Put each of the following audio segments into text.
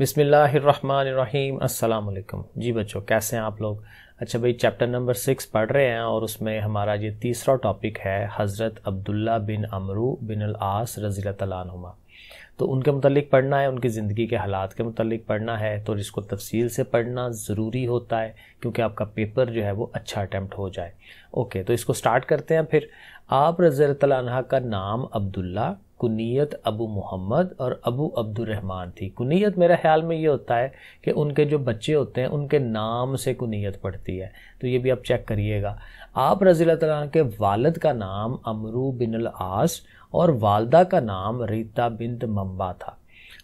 बिसमीम् अल्लाम जी बच्चों कैसे हैं आप लोग अच्छा भाई चैप्टर नंबर सिक्स पढ़ रहे हैं और उसमें हमारा ये तीसरा टॉपिक है हज़रत अब्दुल्ला बिन अमरू बिन आस रज़ी तुमा तो उनके मतलब पढ़ना है उनकी ज़िंदगी के हालात के मतलब पढ़ना है तो इसको तफसील से पढ़ना ज़रूरी होता है क्योंकि आपका पेपर जो है वो अच्छा अटैम्प्ट हो जाए ओके तो इसको स्टार्ट करते हैं फिर आप रज़ी तला का नाम अब्दुल्ला कुनीत अबू मोहम्मद और अबू अब्दुलरहमान थी कुनीत मेरे ख्याल में ये होता है कि उनके जो बच्चे होते हैं उनके नाम से कुनीत पढ़ती है तो ये भी आप चेक करिएगा आप रज़ी के वालद का नाम अमरू बिन आस और वालदा का नाम रीता बिन मम्बा था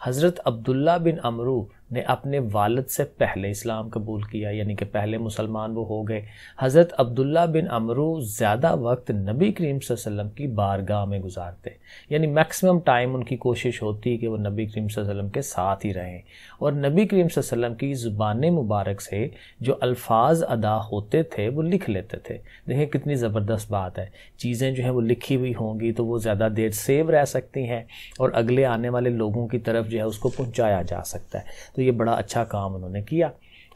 हज़रत अब्दुल्ला बिन अमरू ने अपने वालद से पहले इस्लाम कबूल किया यानी कि पहले मुसलमान वो हो गए हज़रत अब्दुल्ला बिन अमरू ज़्यादा वक्त नबी करीम वसल्लम की बारगाह में गुजारते यानी मैक्सिमम टाइम उनकी कोशिश होती कि वो नबी करीम वसल्लम के साथ ही रहें और नबी करीम वसल्लम की ज़ुबान मुबारक से जो अल्फाज अदा होते थे वो लिख लेते थे देखें कितनी ज़बरदस्त बात है चीज़ें जो हैं वो लिखी हुई होंगी तो वो ज़्यादा देर सेव रह सकती हैं और अगले आने वाले लोगों की तरफ जो है उसको पहुँचाया जा सकता है तो ये बड़ा अच्छा काम उन्होंने किया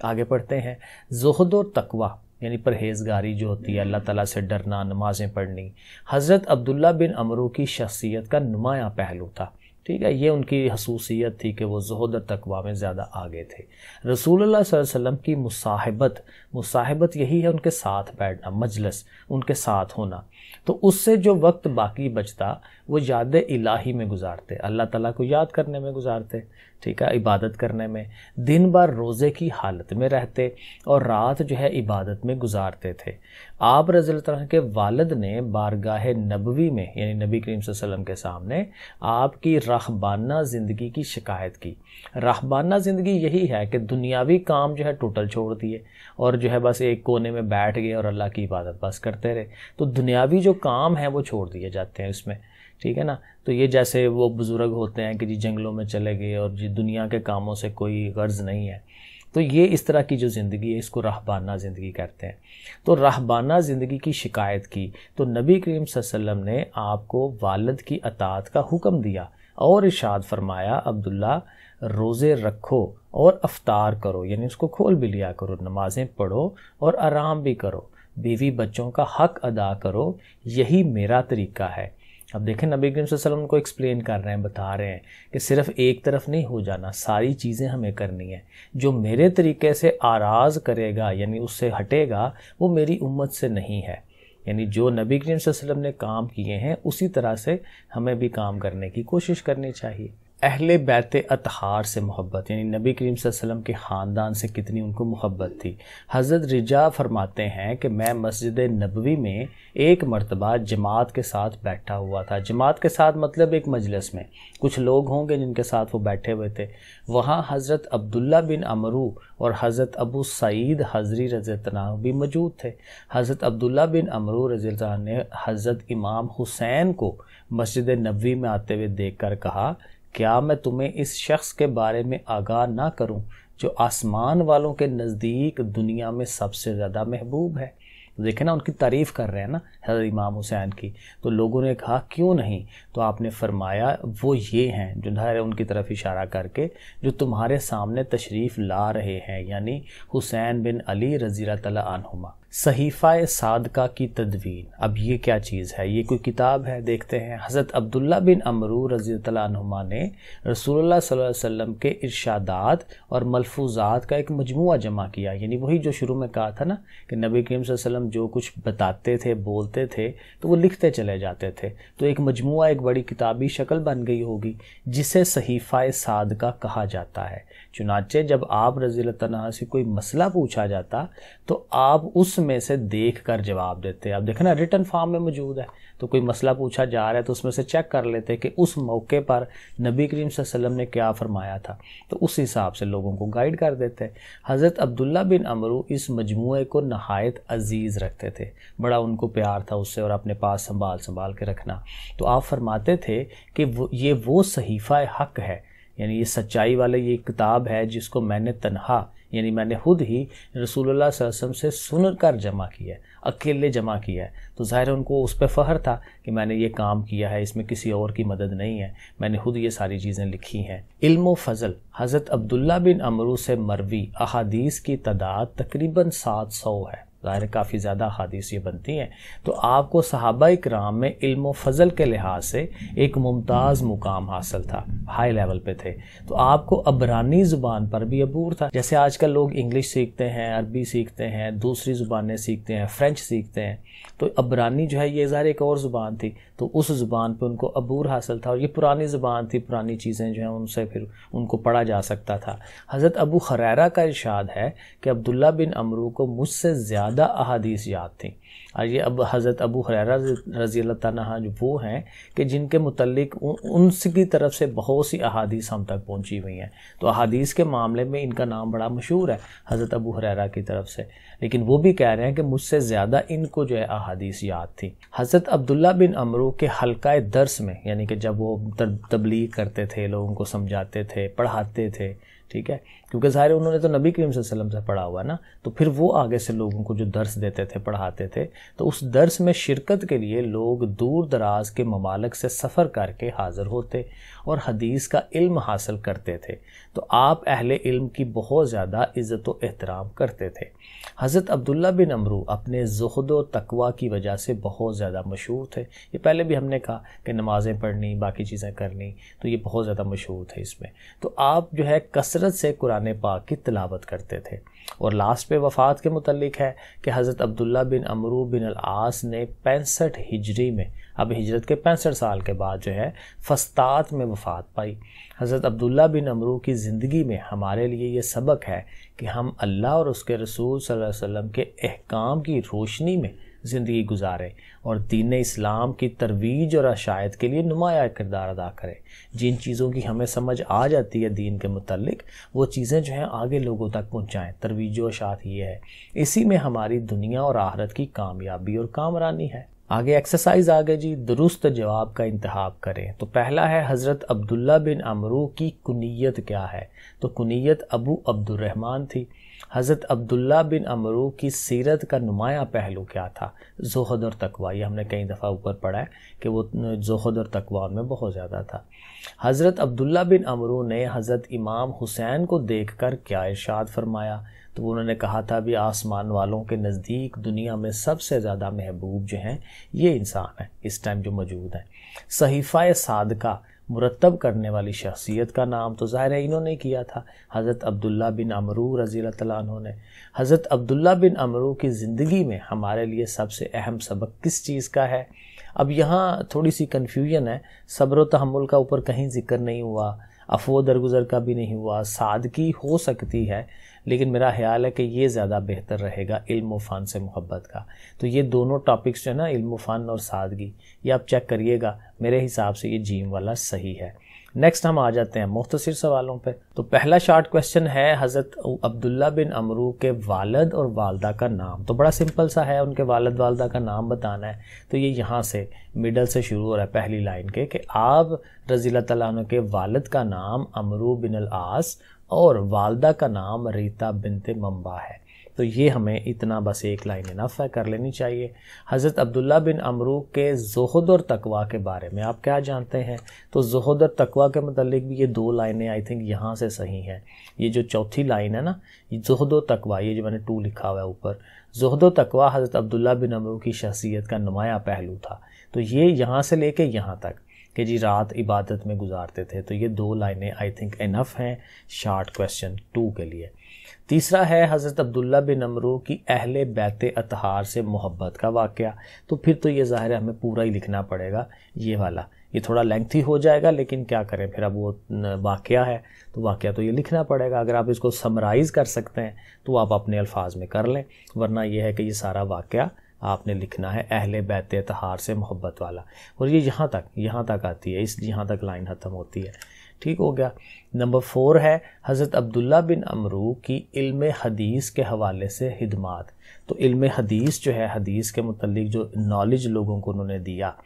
आगे पढ़ते हैं जहद और तकवा यानी परहेजगारी जो होती है अल्लाह ताला से डरना नमाज़ें पढ़नी हज़रत अब्दुल्ला बिन अमरू की शख्सियत का नुमाया पहलू था ठीक है ये उनकी खसूसियत थी कि वो जहद और तकवा में ज़्यादा आगे थे रसूल वसम की मुसाहबत मुसाहबत यही है उनके साथ बैठना मजलस उनके साथ होना तो उससे जो वक्त बाकी बचता वो याद इलाही में गुजारते अल्लाह ताला को याद करने में गुजारते ठीक है इबादत करने में दिन भर रोज़े की हालत में रहते और रात जो है इबादत में गुजारते थे आप तरह के वालद ने बारगाह नबवी में यानी नबी करीम वसल्लम के सामने आपकी राहबाना ज़िंदगी की शिकायत की राहबाना ज़िंदगी यही है कि दुनियावी काम जो है टोटल छोड़ दिए और जो है बस एक कोने में बैठ गए और अल्लाह की इबादत बस करते रहे तो दुनियावी जो काम है वो छोड़ दिए जाते हैं उसमें ठीक है ना तो ये जैसे वो बुज़ुर्ग होते हैं कि जी जंगलों में चले गए और जी दुनिया के कामों से कोई गर्ज नहीं है तो ये इस तरह की जो ज़िंदगी है इसको राहबाना ज़िंदगी कहते हैं तो राहबाना ज़िंदगी की शिकायत की तो नबी करीम वसल्लम ने आपको वालद की अतात का हुक्म दिया और इशाद फरमाया अब्दुल्ला रोज़े रखो और अफ्तार करो यानी उसको खोल भी लिया करो नमाज़ें पढ़ो और आराम भी करो बीवी बच्चों का हक अदा करो यही मेरा तरीका है अब देखें नबी करीम वसल्लम को एक्सप्लेन कर रहे हैं बता रहे हैं कि सिर्फ एक तरफ नहीं हो जाना सारी चीज़ें हमें करनी है जो मेरे तरीके से आराज करेगा यानी उससे हटेगा वो मेरी उम्मत से नहीं है यानी जो नबी करीम वसल्लम ने काम किए हैं उसी तरह से हमें भी काम करने की कोशिश करनी चाहिए अहल बैत अतहार से मोहब्बत यानी नबी करीम वसल्लम के ख़ानदान से कितनी उनको मोहब्बत थी हज़रत रिजा फरमाते हैं कि मैं मस्जिद नबवी में एक मरतबा जमात के साथ बैठा हुआ था जमात के साथ मतलब एक मजलस में कुछ लोग होंगे जिनके साथ वो बैठे हुए थे वहाँ हज़रत अब्दुल्ला बिन अमरू और हज़रत अबू सईद हजरी रज़तना भी मौजूद थे हज़रत अब्दुल्ला बिन अमरू रज़ता ने हज़रत इमाम हुसैन को मस्जिद नबवी में आते हुए देख कर कहा क्या मैं तुम्हें इस शख्स के बारे में आगाह ना करूं जो आसमान वालों के नज़दीक दुनिया में सबसे ज़्यादा महबूब है देखे ना उनकी तारीफ़ कर रहे हैं ना हजरत इमाम हुसैन की तो लोगों ने कहा क्यों नहीं तो आपने फरमाया वो ये हैं जो धैर्य उनकी तरफ इशारा करके जो तुम्हारे सामने तशरीफ़ ला रहे हैं यानी हुसैन बिन अली रज़ी तला आनुमा सहीफ़ा सादका की तदवीन अब ये क्या चीज़ है ये कोई किताब है देखते हैं हज़रत अब्दुल्ला बिन अमरू रज़ी तुमा ने रसूल सल्लल्लाहु के इरशादात और मलफूजात का एक मजमू जमा किया यानी वही जो शुरू में कहा था ना कि नबी करीम वसम जो कुछ बताते थे बोलते थे तो वो लिखते चले जाते थे तो एक मजमू एक बड़ी किताबी शक्ल बन गई होगी जिसे सहीफ़ा सादका कहा जाता है चुनाचे जब आप रज़ी तह से कोई मसला पूछा जाता तो आप उस उसमें से देख कर जवाब देते हैं देखें ना रिटर्न फॉर्म में मौजूद है तो कोई मसला पूछा जा रहा है तो उसमें से चेक कर लेते हैं कि उस मौके पर नबी करीम वसल्लम ने क्या फरमाया था तो उस हिसाब से लोगों को गाइड कर देते हैं हज़रत अब्दुल्ला बिन अमरू इस मजमु को नहायत अजीज़ रखते थे बड़ा उनको प्यार था उससे और अपने पास संभाल संभाल के रखना तो आप फरमाते थे कि वो ये वो सहीफ़ा हक है यानी ये सच्चाई वाले ये किताब है जिसको मैंने तनहा यानी मैंने खुद ही रसूलुल्लाह वसल्लम से कर जमा किया है अकेले जमा किया है तो ज़ाहिर उनको उस पर फ़ख्र था कि मैंने ये काम किया है इसमें किसी और की मदद नहीं है मैंने खुद ये सारी चीज़ें लिखी हैं इल्म फ़ज़ल हज़रत अब्दुल्ला बिन अमरू से मरवी अहादीस की तादाद तकरीबन सात सौ है ज़ाहिर काफ़ी ज़्यादा हदीस ये बनती हैं तो आपको सहाबा कराम में इल्म फ़ज़ल के लिहाज से एक मुमताज़ मुकाम हासिल था हाई लेवल पे थे तो आपको अबरानी ज़ुबान पर भी अबूर था जैसे आजकल लोग इंग्लिश सीखते हैं अरबी सीखते हैं दूसरी ज़ुबानें सीखते हैं फ्रेंच सीखते हैं तो अबरानी जो है ये ज़ाहिर एक और ज़ुबान थी तो उस ज़ुबान पर उनको अबूर हासिल था और ये पुरानी ज़ुबान थी पुरानी चीज़ें जो हैं उनसे फिर उनको पढ़ा जा सकता था हज़रत अबू खरारा का इर्शाद है कि अब्दुल्ला बिन अमरू को मुझसे ज़्यादा ज़्यादा अहादीस याद थी ये अब हज़रत अबू हर रज़ी अल्लाह तह वो हैं कि जिनके मतलब उनकी तरफ से बहुत सी अहादीस हम तक पहुँची हुई हैं तो अहादीस के मामले में इनका नाम बड़ा मशहूर है हज़रत अबू हरारा की तरफ से लेकिन वो भी कह रहे हैं कि मुझसे ज़्यादा इनको जो है अहादीस याद थी हज़रत अब्दुल्ला बिन अमरू के हल्का दर्स में यानी कि जब वो तबलीग करते थे लोगों को समझाते थे पढ़ाते थे ठीक है क्योंकि ज़ाहिर उन्होंने तो नबी करीम से पढ़ा हुआ ना तो फिर वो आगे से लोगों को जो दर्स देते थे पढ़ाते थे थे तो उस दर्स में शिरकत के लिए लोग दूर दराज के ममालक से सफ़र करके हाज़िर होते और हदीस का इल्म हासिल करते थे तो आप अहल इल्म की बहुत ज़्यादा इज़्ज़त व एहतराम करते थे हज़रत अब्दुल्ला बिन अमरू अपने जहद व तकवा की वजह से बहुत ज़्यादा मशहूर थे ये पहले भी हमने कहा कि नमाज़ें पढ़नी बाकी चीज़ें करनी तो ये बहुत ज़्यादा मशहूर थे इसमें तो आप जो है कसरत से कुरान पाक की तलावत करते थे और लास्ट पे वफ़ात के मतलब है कि हज़रत अब्दुल्ला बिन अमरू बिन अलास ने पैंसठ हिजरी में अब हिजरत के पैंसठ साल के बाद जो है फस्तात में वफ़ात पाई हज़रत अब्दुल्ला बिन अमरू की ज़िंदगी में हमारे लिए ये सबक है कि हम अल्लाह और उसके रसूल सल्लल्लाहु अलैहि वसल्लम के अहकाम की रोशनी में ज़िंदगी गुजारें और दीन इस्लाम की तरवीज और अशायद के लिए नुमाया किरदार अदा करें जिन चीज़ों की हमें समझ आ जाती है दीन के मतलब वो चीज़ें जो हैं आगे लोगों तक पहुँचाएँ तरवीज और अशात ये है इसी में हमारी दुनिया और आहरत की कामयाबी और कामरानी है आगे एक्सरसाइज आ गए जी दुरुस्त जवाब का इंतहाब करें तो पहला है हज़रत अब्दुल्ला बिन अमरू की कुनीत क्या है तो कुनीत अबू अब्दुलरहमान थी हज़रत अब्दुल्ला बिन अमरू की सीरत का नुमाया पहलू क्या था जोहद और तकवा ये हमने कई दफ़ा ऊपर पढ़ा है कि वो जोहद और तकवा में बहुत ज़्यादा था हज़रत अब्दुल्ला बिन अमरू ने हज़रत इमाम हुसैन को देख कर क्या इर्शाद फरमाया तो उन्होंने कहा था भी आसमान वालों के नज़दीक दुनिया में सबसे ज़्यादा महबूब जो हैं ये इंसान है इस टाइम जो मौजूद हैं सहीफ़ा सादका मुरतब करने वाली शख्सियत का नाम तो ज़ाहिर है इन्होंने किया था हज़रत अब्दुल्ला बिन अमरू रज़ी तु ने हज़रत अब्दुल्ला बिन अमरू की ज़िंदगी में हमारे लिए सबसे अहम सबक किस चीज़ का है अब यहाँ थोड़ी सी कन्फ्यूजन है सब्र तहमुल का ऊपर कहीं जिक्र नहीं हुआ अफो दरगुजर का भी नहीं हुआ सादगी हो सकती है लेकिन मेरा ख्याल है कि ये ज़्यादा बेहतर रहेगा इल्म फ़न से मोहब्बत का तो ये दोनों टॉपिक्स जो है ना इल्म फ़न और सादगी ये आप चेक करिएगा मेरे हिसाब से ये जीम वाला सही है नेक्स्ट हम आ जाते हैं मुख्तसर सवालों पर तो पहला शार्ट क्वेश्चन है हज़रत अब्दुल्ला बिन अमरू के वालद और वालदा का नाम तो बड़ा सिंपल सा है उनके वालद वालदा का नाम बताना है तो ये यहाँ से मिडल से शुरू हो रहा है पहली लाइन के कि आप रजील तैन के वालद का नाम अमरू बिन आस और वालदा का नाम रीता बिनते मम्बा है तो ये हमें इतना बस एक लाइन नफ़ है कर लेनी चाहिए हज़रत अब्दुल्ला बिन अमरू के जहद और तकवा के बारे में आप क्या जानते हैं तो जहद और तकवा के मतलब भी ये दो लाइनें आई थिंक यहाँ से सही हैं ये जो चौथी लाइन है ना ये जहद और तकवा ये जो मैंने टू लिखा हुआ है ऊपर जहद और तकवा हज़रत अब्दुल्ला बिन अमरू की शख्सियत का नुमाया पहलू था तो ये यहाँ से ले कर यहाँ तक कि जी रात इबादत में गुजारते थे तो ये दो लाइनें आई थिंक इनफ हैं शार्ट क्वेश्चन टू के लिए तीसरा है हज़रत अब्दुल्ला बिन अमरू की अहल बैत अतहार से मोहब्बत का वाक़ तो फिर तो ये ज़ाहिर हमें पूरा ही लिखना पड़ेगा ये वाला ये थोड़ा लेंथी हो जाएगा लेकिन क्या करें फिर अब वो वाक़ है तो वाक़ तो ये लिखना पड़ेगा अगर आप इसको समराइज़ कर सकते हैं तो आप अपने अल्फाज में कर लें वरना यह है कि ये सारा वाक़ आपने लिखना है अहले बैत तहार से मोहब्बत वाला और ये यहाँ तक यहाँ तक आती है इस यहाँ तक लाइन ख़त्म होती है ठीक हो गया नंबर फोर है हज़रत अब्दुल्ला बिन अमरू की इल्म हदीस के हवाले से हिदमात तो इल्म हदीस जो है हदीस के मतलब जो नॉलेज लोगों को उन्होंने दिया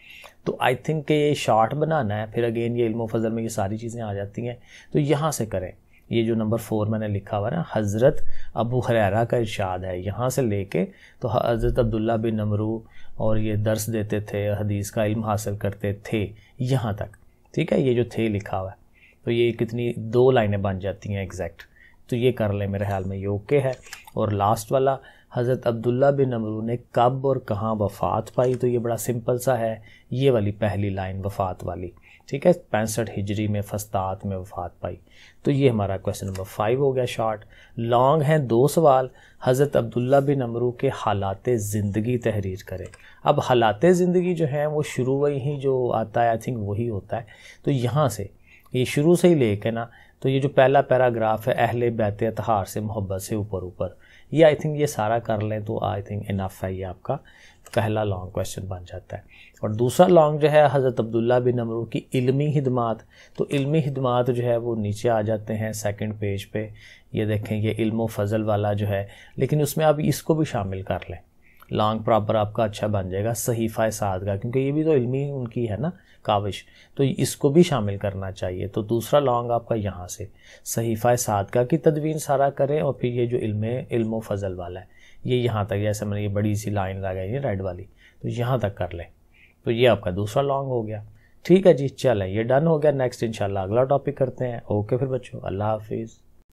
तो आई थिंक के ये शार्ट बनाना है फिर अगेन ये इल्म फजल में ये सारी चीज़ें आ जाती हैं तो यहाँ से करें ये जो नंबर फोर मैंने लिखा हुआ है हज़रत अबू हरारा का इर्शाद है यहाँ से लेके तो हज़रत अब्दुल्ला बिन नमरू और ये दर्स देते थे हदीस का इल्म हासिल करते थे यहाँ तक ठीक है ये जो थे लिखा हुआ है तो ये कितनी दो लाइनें बन जाती हैं एग्जैक्ट तो ये कर लें मेरे ख्याल में ये ओके है और लास्ट वाला हज़रत अब्दुल्ला बिन नमरू ने कब और कहाँ वफ़ात पाई तो ये बड़ा सिंपल सा है ये वाली पहली लाइन वफ़ात वाली ठीक है पैंसठ हिजरी में फस्तात में वफात पाई तो ये हमारा क्वेश्चन नंबर फाइव हो गया शॉर्ट लॉन्ग हैं दो सवाल हज़रत अब्दुल्ला बिन अमरू के हालात ज़िंदगी तहरीर करें अब हालात ज़िंदगी जो है वो शुरू वही ही जो आता है आई थिंक वही होता है तो यहाँ से ये शुरू से ही लेके ना तो ये जो पहला पैराग्राफ है अहले बैत तहार से मोहब्बत से ऊपर ऊपर ये आई थिंक ये सारा कर लें तो आई थिंक इनफ है ये आपका पहला लॉन्ग क्वेश्चन बन जाता है और दूसरा लॉन्ग जो है हज़रत अब्दुल्ला बिन अमरू की इल्मी हिदमात तो इल्मी हिदमात जो है वो नीचे आ जाते हैं सेकंड पेज पे ये देखें ये इल्म फ़ज़ल वाला जो है लेकिन उसमें आप इसको भी शामिल कर लें लॉन्ग प्रॉपर आपका अच्छा बन जाएगा सहीफ़ा साद का क्योंकि ये भी तो इल्मी उनकी है ना काविश तो इसको भी शामिल करना चाहिए तो दूसरा लॉन्ग आपका यहाँ से सहीफ़ा का की तदवीन सारा करें और फिर ये जो इल्म इल्म फ़जल वाला है ये यहाँ तक जैसे मैंने ये बड़ी सी लाइन लगाई है रेड वाली तो यहाँ तक कर लें तो ये आपका दूसरा लॉन्ग हो गया ठीक है जी चलें ये डन हो गया नेक्स्ट इंशाल्लाह अगला टॉपिक करते हैं ओके फिर बच्चों अल्लाह हाफिज़